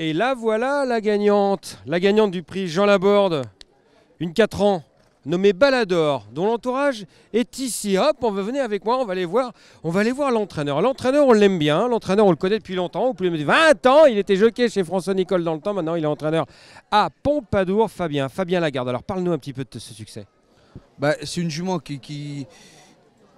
Et là, voilà la gagnante, la gagnante du prix Jean Laborde, une 4 ans, nommée Balador, dont l'entourage est ici. Hop, on va venir avec moi, on va aller voir, on va aller voir l'entraîneur. L'entraîneur, on l'aime bien, l'entraîneur, on le connaît depuis longtemps, vous plus 20 ans, il était jockey chez François Nicole dans le temps, maintenant il est entraîneur à Pompadour, Fabien, Fabien Lagarde. Alors parle-nous un petit peu de ce succès. Bah, c'est une jument qui,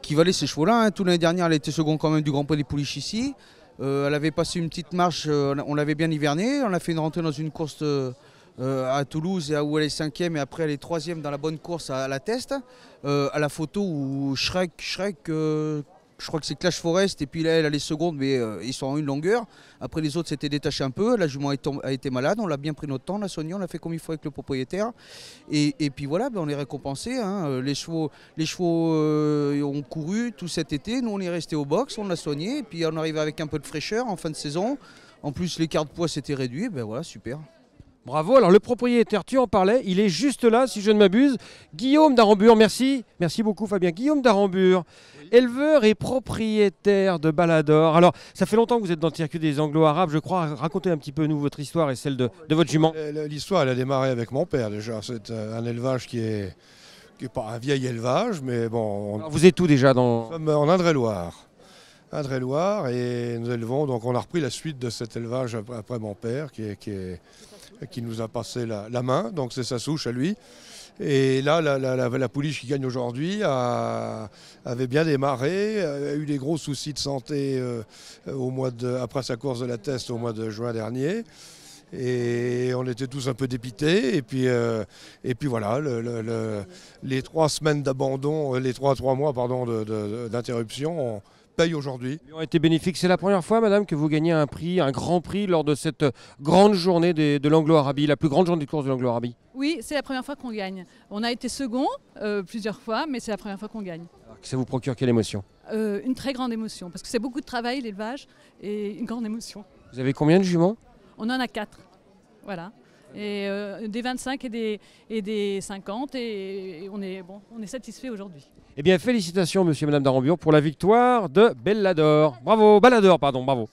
qui, valait ses chevaux-là. Hein. Tout l'année dernière, elle était second quand même du Grand Prix des Pouliches ici. Euh, elle avait passé une petite marche, euh, on l'avait bien hivernée, on a fait une rentrée dans une course euh, à Toulouse où elle est cinquième et après elle est troisième dans la bonne course à, la test. à la photo où Shrek, Shrek je crois que c'est Clash Forest, et puis là, elle a les secondes, mais euh, ils sont en une longueur. Après, les autres s'étaient détachés un peu. La jument a été malade, on l'a bien pris notre temps, on l'a soigné, on l'a fait comme il faut avec le propriétaire. Et, puis voilà, ben, on est récompensé. Hein. Euh, les chevaux, les chevaux euh, ont couru tout cet été, nous on est resté au box, on l'a soigné, et puis on arrive avec un peu de fraîcheur en fin de saison. En plus, l'écart de poids s'était réduit, ben voilà, super. Bravo. Alors le propriétaire, tu en parlais, il est juste là, si je ne m'abuse. Guillaume Darambure, merci. Merci beaucoup Fabien. Guillaume Darambure, éleveur et propriétaire de Balador. Alors ça fait longtemps que vous êtes dans le circuit des Anglo-Arabes, je crois. Racontez un petit peu, nous, votre histoire et celle de, votre jument. Euh, l'histoire, elle a démarré avec mon père déjà. C'est euh, un élevage qui est, qui pas un vieil élevage, mais bon... vous êtes tout déjà dans... en Indre-et-Loire à et loire et nous élevons, donc on a repris la suite de cet élevage après, mon père qui, qui, nous a passé la, main, donc c'est sa souche à lui. Et là, la, la, pouliche qui gagne aujourd'hui avait bien démarré, a eu des gros soucis de santé euh, au mois de, après sa course de la test au mois de juin dernier. Et on était tous un peu dépités. Et puis, euh, et puis voilà, les trois semaines d'abandon, euh, les trois, trois mois pardon, d'interruption, on paye aujourd'hui. Ils ont été bénéfiques. C'est la première fois, madame, que vous gagnez un prix, un grand prix, lors de cette grande journée de l'Anglo-Arabie, la plus grande journée de course de l'Anglo-Arabie. Oui, c'est la première fois qu'on gagne. On a été second euh, plusieurs fois, mais c'est la première fois qu'on gagne. ça vous procure quelle émotion Une très grande émotion, parce que c'est beaucoup de travail, l'élevage, et une grande émotion. Vous avez combien de juments on en a quatre. Voilà. Et euh, des 25 et des, et des 50. Et, on est, bon, on est satisfait aujourd'hui. Eh bien, félicitations, monsieur et madame Darambure, pour la victoire de Bellador. Bravo, Bellador, pardon, bravo.